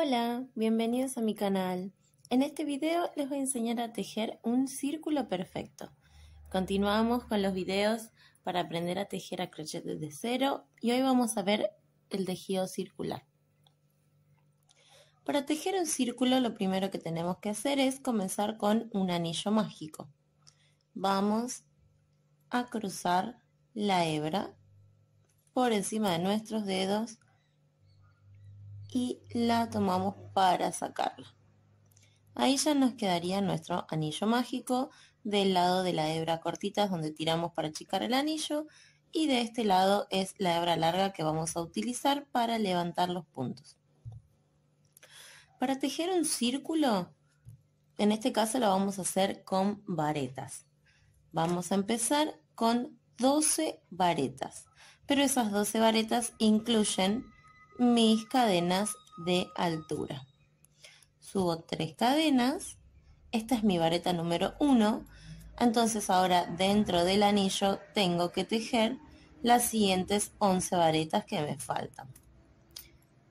Hola, bienvenidos a mi canal. En este video les voy a enseñar a tejer un círculo perfecto. Continuamos con los videos para aprender a tejer a crochet desde cero y hoy vamos a ver el tejido circular. Para tejer un círculo lo primero que tenemos que hacer es comenzar con un anillo mágico. Vamos a cruzar la hebra por encima de nuestros dedos y la tomamos para sacarla. Ahí ya nos quedaría nuestro anillo mágico del lado de la hebra cortita donde tiramos para achicar el anillo y de este lado es la hebra larga que vamos a utilizar para levantar los puntos. Para tejer un círculo, en este caso lo vamos a hacer con varetas. Vamos a empezar con 12 varetas, pero esas 12 varetas incluyen mis cadenas de altura. Subo tres cadenas. Esta es mi vareta número 1. Entonces ahora dentro del anillo tengo que tejer las siguientes 11 varetas que me faltan.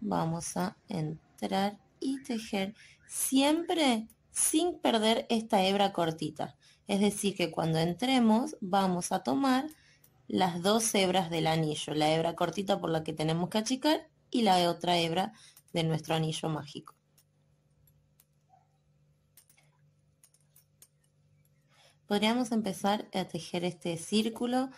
Vamos a entrar y tejer siempre sin perder esta hebra cortita. Es decir, que cuando entremos vamos a tomar las dos hebras del anillo, la hebra cortita por la que tenemos que achicar y la otra hebra de nuestro anillo mágico. Podríamos empezar a tejer este círculo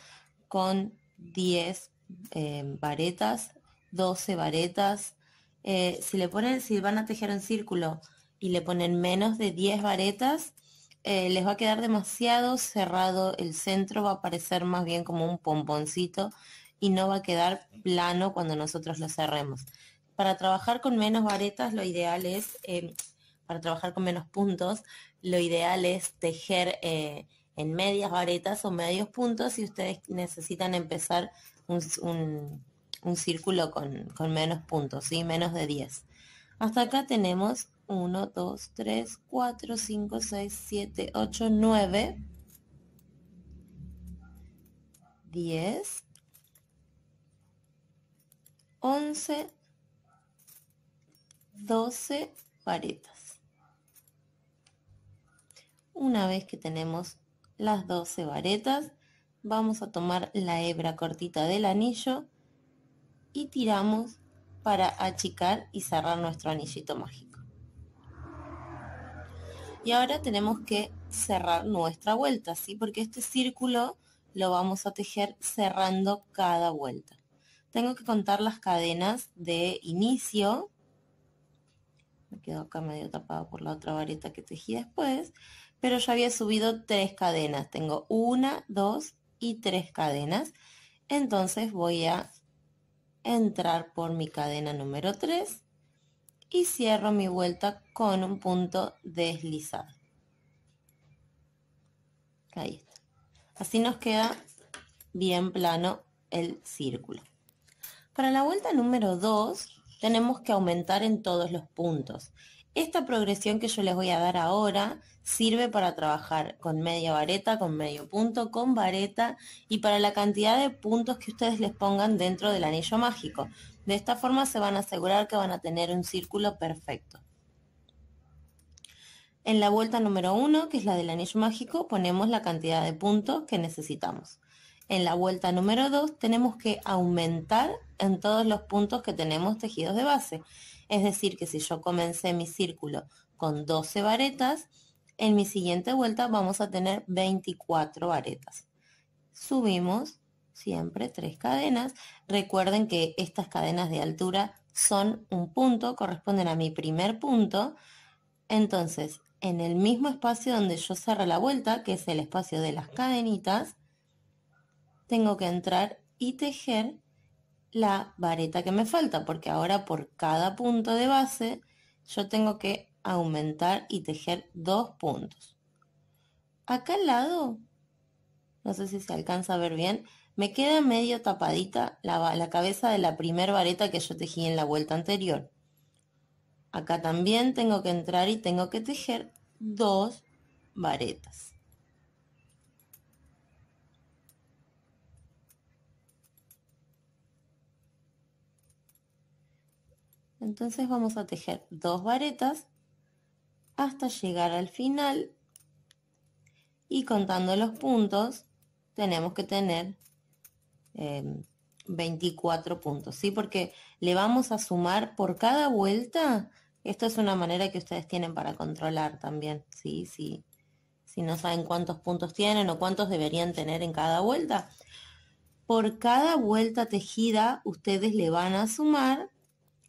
con 10 eh, varetas, 12 varetas. Eh, si le ponen, si van a tejer un círculo y le ponen menos de 10 varetas, eh, les va a quedar demasiado cerrado el centro, va a parecer más bien como un pomponcito y no va a quedar plano cuando nosotros lo cerremos. Para trabajar con menos varetas, lo ideal es, em, para trabajar con menos puntos, lo ideal es tejer eh, en medias varetas o medios puntos si ustedes necesitan empezar un, círculo con, con, menos puntos, ¿sí? menos de 10. Hasta acá tenemos 1, 2, 3, 4, 5, 6, 7, 8, 9, 10, 11, 12 varetas. Una vez que tenemos las 12 varetas, vamos a tomar la hebra cortita del anillo y tiramos para achicar y cerrar nuestro anillito mágico. Y ahora tenemos que cerrar nuestra vuelta, ¿sí? Porque este círculo lo vamos a tejer cerrando cada vuelta tengo que contar las cadenas de inicio, me quedo acá medio tapado por la otra varita que tejí después, pero ya había subido tres cadenas, tengo una, dos y tres cadenas, entonces voy a entrar por mi cadena número 3 y cierro mi vuelta con un punto deslizado. Ahí está. Así nos queda bien plano el círculo. Para la vuelta número 2 tenemos que aumentar en todos los puntos. Esta progresión que yo les voy a dar ahora sirve para trabajar con media vareta, con medio punto, con vareta y para la cantidad de puntos que ustedes les pongan dentro del anillo mágico. De esta forma se van a asegurar que van a tener un círculo perfecto. En la vuelta número 1, que es la del anillo mágico, ponemos la cantidad de puntos que necesitamos. En la vuelta número 2 tenemos que aumentar en todos los puntos que tenemos tejidos de base. Es decir, que si yo comencé mi círculo con 12 varetas, en mi siguiente vuelta vamos a tener 24 varetas. Subimos siempre tres cadenas. Recuerden que estas cadenas de altura son un punto, corresponden a mi primer punto. Entonces, en el mismo espacio donde yo cerré la vuelta, que es el espacio de las cadenitas, tengo que entrar y tejer la vareta que me falta, porque ahora por cada punto de base yo tengo que aumentar y tejer dos puntos. Acá al lado, no sé si se alcanza a ver bien, me queda medio tapadita la, cabeza de la primer vareta que yo tejí en la vuelta anterior. Acá también tengo que entrar y tengo que tejer dos varetas. Entonces vamos a tejer dos varetas hasta llegar al final y contando los puntos tenemos que tener 24 em, puntos, ¿sí? Porque le vamos a sumar por cada vuelta. Esto es una manera que ustedes tienen para controlar también, ¿sí? sí. si no saben cuántos puntos tienen o cuántos deberían tener en cada vuelta. Por cada vuelta tejida, ustedes le van a sumar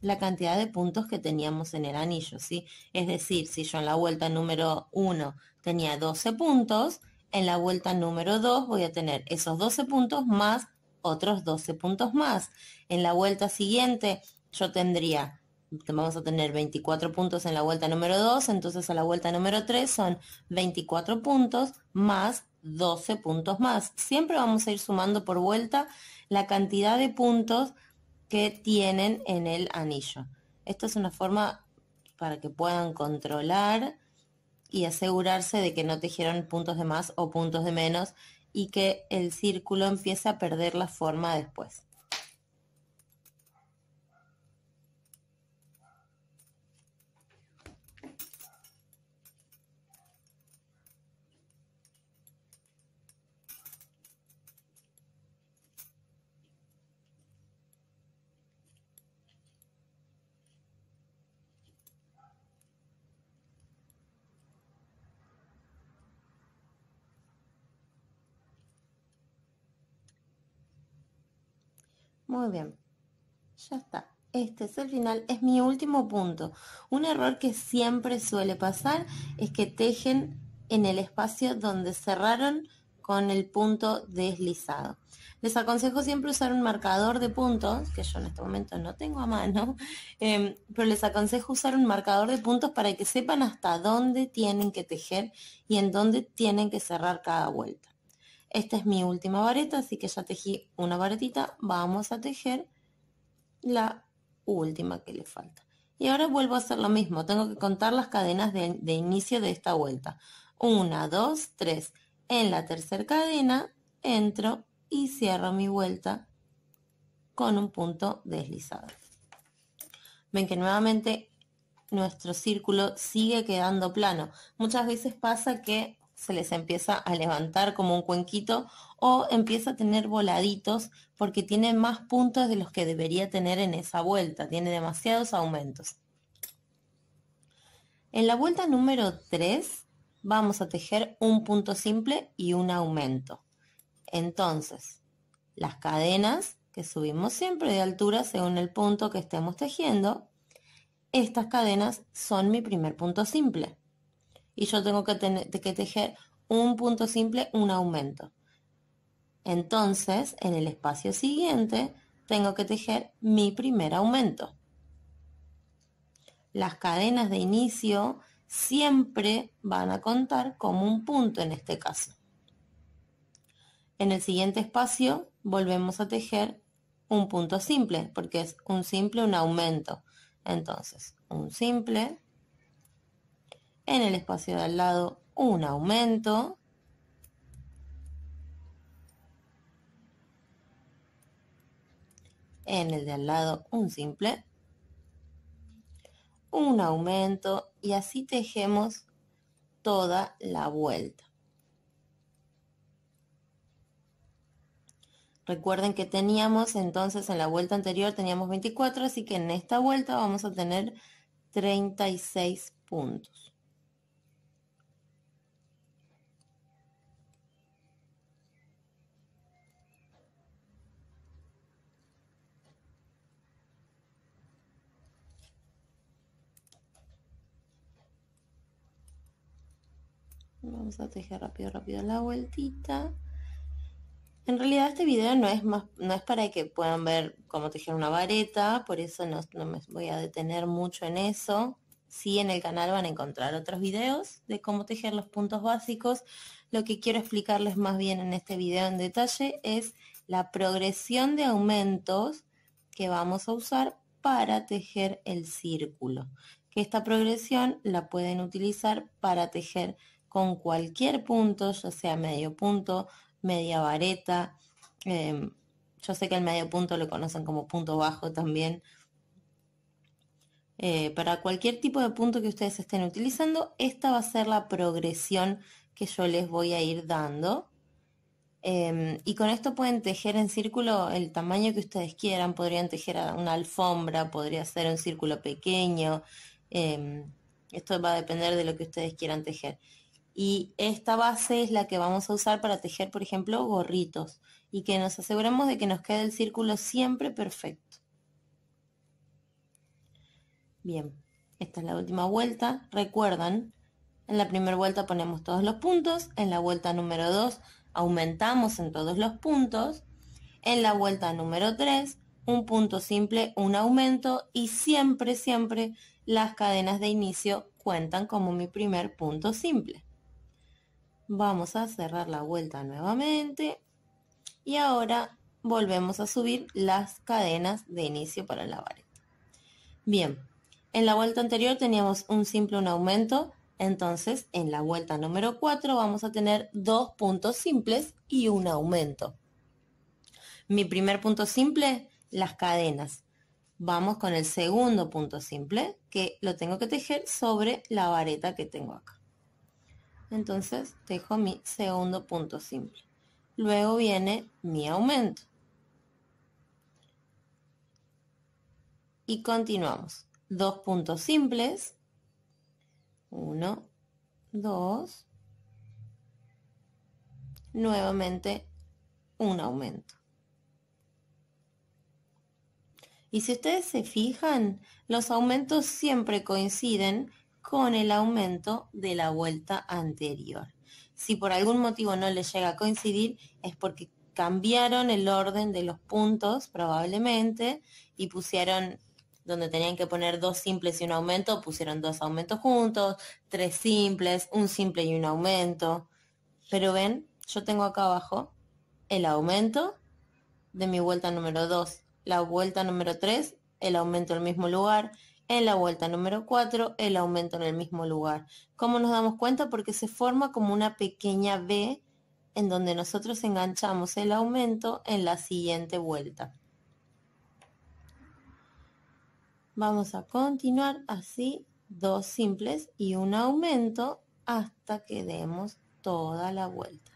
la cantidad de puntos que teníamos en el anillo, ¿sí? Es decir, si yo en la vuelta número 1 tenía 12 puntos, en la vuelta número 2 voy a tener esos 12 puntos más otros 12 puntos más. En la vuelta siguiente yo tendría vamos a tener 24 puntos en la vuelta número 2, entonces a la vuelta número 3 son 24 puntos más 12 puntos más. Siempre vamos a ir sumando por vuelta la cantidad de puntos que tienen en el anillo. Esto es una forma para que puedan controlar y asegurarse de que no tejieron puntos de más o puntos de menos y que el círculo empiece a perder la forma después. Muy bien. Ya está. Este es el final, es mi último punto. Un error que siempre suele pasar es que tejen en el espacio donde cerraron con el punto deslizado. Les aconsejo siempre usar un marcador de puntos, que yo en este momento no tengo a mano, em, pero les aconsejo usar un marcador de puntos para que sepan hasta dónde tienen que tejer y en dónde tienen que cerrar cada vuelta. Esta es mi última vareta, así que ya tejí una varetita. Vamos a tejer la última que le falta. Y ahora vuelvo a hacer lo mismo. Tengo que contar las cadenas de, inicio de esta vuelta. Una, dos, tres. En la tercera cadena entro y cierro mi vuelta con un punto deslizado. Ven que nuevamente nuestro círculo sigue quedando plano. Muchas veces pasa que se les empieza a levantar como un cuenquito o empieza a tener voladitos porque tiene más puntos de los que debería tener en esa vuelta, tiene demasiados aumentos. En la vuelta número 3 vamos a tejer un punto simple y un aumento. Entonces, las cadenas que subimos siempre de altura según el punto que estemos tejiendo, estas cadenas son mi primer punto simple y yo tengo que, que tejer un punto simple, un aumento. Entonces, en el espacio siguiente, tengo que tejer mi primer aumento. Las cadenas de inicio siempre van a contar como un punto en este caso. En el siguiente espacio volvemos a tejer un punto simple, porque es un simple, un aumento. Entonces, un simple, en el espacio de al lado un aumento. En el de al lado un simple. Un aumento y así tejemos toda la vuelta. Recuerden que teníamos entonces en la vuelta anterior teníamos 24, así que en esta vuelta vamos a tener 36 puntos. Vamos a tejer rápido, rápido la vueltita. En realidad este video no es, no es para que puedan ver cómo tejer una vareta, por eso no, no me voy a detener mucho en eso. Sí, en el canal van a encontrar otros videos de cómo tejer los puntos básicos. Lo que quiero explicarles más bien en este video en detalle es la progresión de aumentos que vamos a usar para tejer el círculo. Que esta progresión la pueden utilizar para tejer con cualquier punto, ya sea medio punto, media vareta. Em, yo sé que el medio punto lo conocen como punto bajo también. Eh, para cualquier tipo de punto que ustedes estén utilizando, esta va a ser la progresión que yo les voy a ir dando. Em, y con esto pueden tejer en círculo el tamaño que ustedes quieran, podrían tejer una alfombra, podría ser un círculo pequeño, em, esto va a depender de lo que ustedes quieran tejer y esta base es la que vamos a usar para tejer, por ejemplo, gorritos y que nos aseguremos de que nos quede el círculo siempre perfecto. Bien, esta es la última vuelta. Recuerdan, en la primera vuelta ponemos todos los puntos, en la vuelta número 2 aumentamos en todos los puntos, en la vuelta número 3 un punto simple, un aumento y siempre, siempre las cadenas de inicio cuentan como mi primer punto simple. Vamos a cerrar la vuelta nuevamente y ahora volvemos a subir las cadenas de inicio para la vareta. Bien, en la vuelta anterior teníamos un simple, un aumento, entonces en la vuelta número 4 vamos a tener dos puntos simples y un aumento. Mi primer punto simple, las cadenas. Vamos con el segundo punto simple que lo tengo que tejer sobre la vareta que tengo acá. Entonces dejo mi segundo punto simple. Luego viene mi aumento. Y continuamos. Dos puntos simples. Uno, dos. Nuevamente un aumento. Y si ustedes se fijan, los aumentos siempre coinciden con el aumento de la vuelta anterior. Si por algún motivo no les llega a coincidir es porque cambiaron el orden de los puntos probablemente y pusieron donde tenían que poner dos simples y un aumento, pusieron dos aumentos juntos, tres simples, un simple y un aumento. Pero ven, yo tengo acá abajo el aumento de mi vuelta número 2, la vuelta número 3, el aumento al mismo lugar, en la vuelta número 4, el aumento en el mismo lugar. ¿Cómo nos damos cuenta? Porque se forma como una pequeña B en donde nosotros enganchamos el aumento en la siguiente vuelta. Vamos a continuar así, dos simples y un aumento hasta que demos toda la vuelta.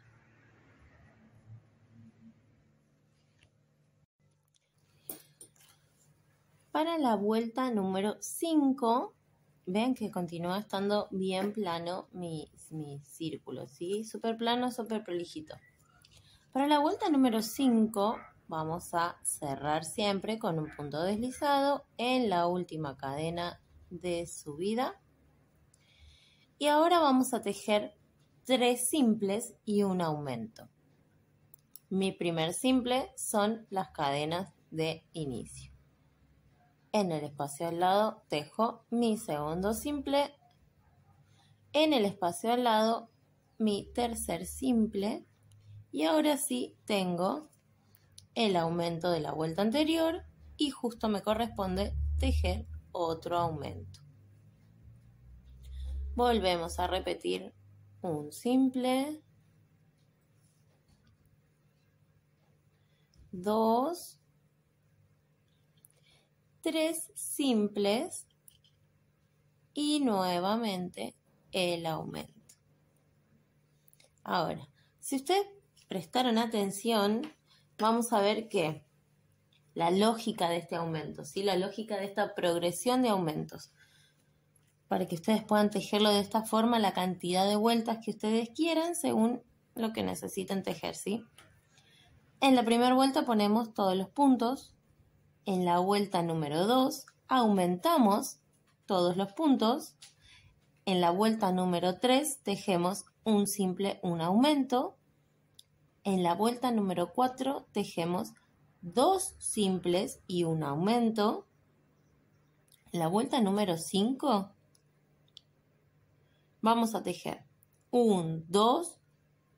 para la vuelta número 5. Vean que continúa estando bien plano mi, mi círculo, ¿sí? Súper plano, súper prolijito. Para la vuelta número 5 vamos a cerrar siempre con un punto deslizado en la última cadena de subida. Y ahora vamos a tejer tres simples y un aumento. Mi primer simple son las cadenas de inicio. En el espacio al lado dejo mi segundo simple. En el espacio al lado mi tercer simple. Y ahora sí tengo el aumento de la vuelta anterior y justo me corresponde tejer otro aumento. Volvemos a repetir un simple, dos, tres simples y nuevamente el aumento. Ahora, si ustedes prestaron atención, vamos a ver que la lógica de este aumento, ¿sí? la lógica de esta progresión de aumentos. Para que ustedes puedan tejerlo de esta forma la cantidad de vueltas que ustedes quieran según lo que necesiten tejer. ¿sí? En la primera vuelta ponemos todos los puntos, en la vuelta número 2 aumentamos todos los puntos. En la vuelta número 3 tejemos un simple un aumento. En la vuelta número 4 tejemos dos simples y un aumento. En la vuelta número 5 vamos a tejer 1, 2,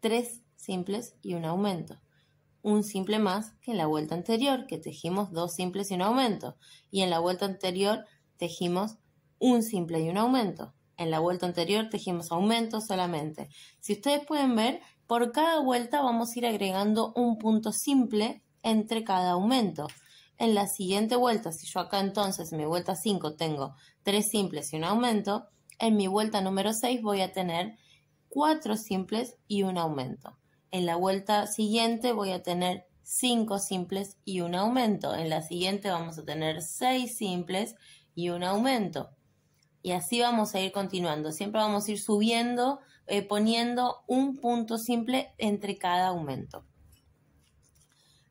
3 simples y un aumento un simple más que en la vuelta anterior, que tejimos dos simples y un aumento. Y en la vuelta anterior tejimos un simple y un aumento. En la vuelta anterior tejimos aumento solamente. Si ustedes pueden ver, por cada vuelta vamos a ir agregando un punto simple entre cada aumento. En la siguiente vuelta, si yo acá entonces en mi vuelta 5 tengo tres simples y un aumento, en mi vuelta número 6 voy a tener cuatro simples y un aumento. En la vuelta siguiente voy a tener 5 simples y un aumento. En la siguiente vamos a tener 6 simples y un aumento. Y así vamos a ir continuando. Siempre vamos a ir subiendo, eh, poniendo un punto simple entre cada aumento.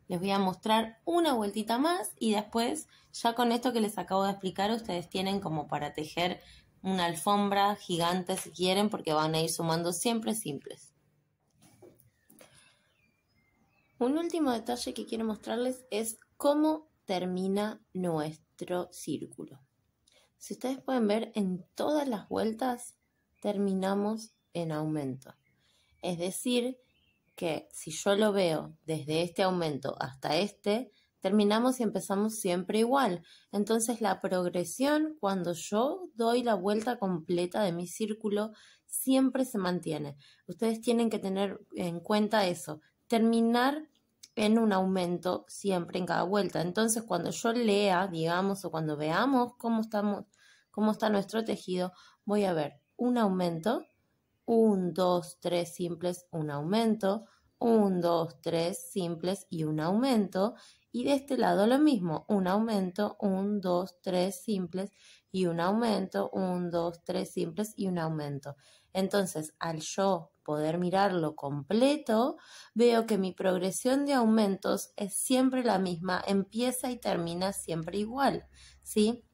Les voy a mostrar una vueltita más y después, ya con esto que les acabo de explicar, ustedes tienen como para tejer una alfombra gigante si quieren porque van a ir sumando siempre simples. Un último detalle que quiero mostrarles es cómo termina nuestro círculo. Si ustedes pueden ver, en todas las vueltas terminamos en aumento. Es decir, que si yo lo veo desde este aumento hasta este, terminamos y empezamos siempre igual. Entonces la progresión, cuando yo doy la vuelta completa de mi círculo, siempre se mantiene. Ustedes tienen que tener en cuenta eso terminar en un aumento siempre en cada vuelta. Entonces, cuando yo lea, digamos, o cuando veamos cómo, estamos, cómo está nuestro tejido, voy a ver un aumento, un, dos, tres simples, un aumento, un, dos, tres simples y un aumento. Y de este lado lo mismo, un aumento, un, dos, tres simples y un aumento, un, dos, tres simples y un aumento. Entonces, al yo poder mirarlo completo, veo que mi progresión de aumentos es siempre la misma, empieza y termina siempre igual, ¿sí?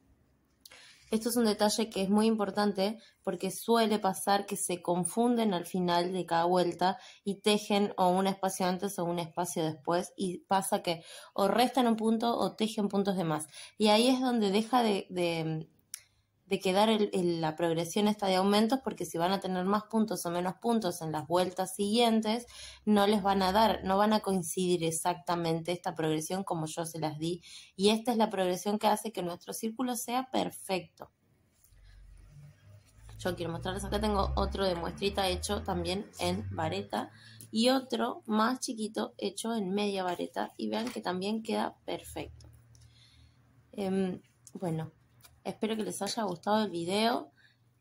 Esto es un detalle que es muy importante porque suele pasar que se confunden al final de cada vuelta y tejen o un espacio antes o un espacio después y pasa que o restan un punto o tejen puntos de más. Y ahí es donde deja de, de, de quedar el, la progresión esta de aumentos, porque si van a tener más puntos o menos puntos en las vueltas siguientes, no les van a dar, no van a coincidir exactamente esta progresión como yo se las di. Y esta es la progresión que hace que nuestro círculo sea perfecto. Yo quiero mostrarles, acá tengo otro de muestrita hecho también en vareta y otro más chiquito hecho en media vareta y vean que también queda perfecto. Em, bueno, Espero que les haya gustado el video.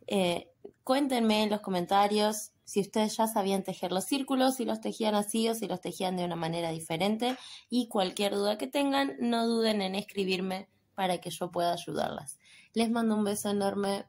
Eh, cuéntenme en los comentarios si ustedes ya sabían tejer los círculos, si los tejían así o si los tejían de una manera diferente. Y cualquier duda que tengan, no duden en escribirme para que yo pueda ayudarlas. Les mando un beso enorme.